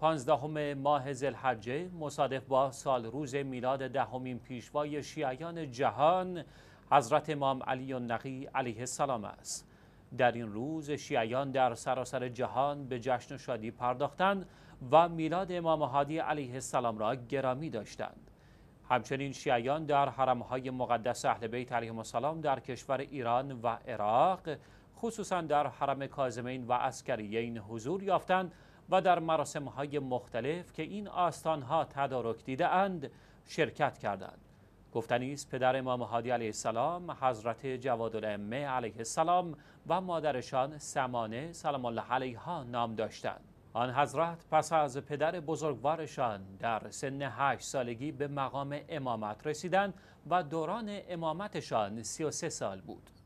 پانزدهم ماه زلحجه مصادف با سال روز میلاد دهمین ده پیشوای شیعیان جهان حضرت امام علی نقی علیه السلام است در این روز شیعیان در سراسر جهان به جشن و شادی پرداختند و میلاد امام هادی علیه السلام را گرامی داشتند همچنین شیعیان در حرمهای مقدس اهل بیت علیهم السلام در کشور ایران و عراق خصوصا در حرم کازمین و عسکریین حضور یافتند و در مراسم های مختلف که این آستان ها تدارک دیده اند شرکت کردند. گفتنی پدر امام هادی علیه السلام حضرت جواد الامه علیه السلام و مادرشان سمانه سلام الله ها نام داشتند آن حضرت پس از پدر بزرگوارشان در سن هشت سالگی به مقام امامت رسیدند و دوران امامتشان 33 سال بود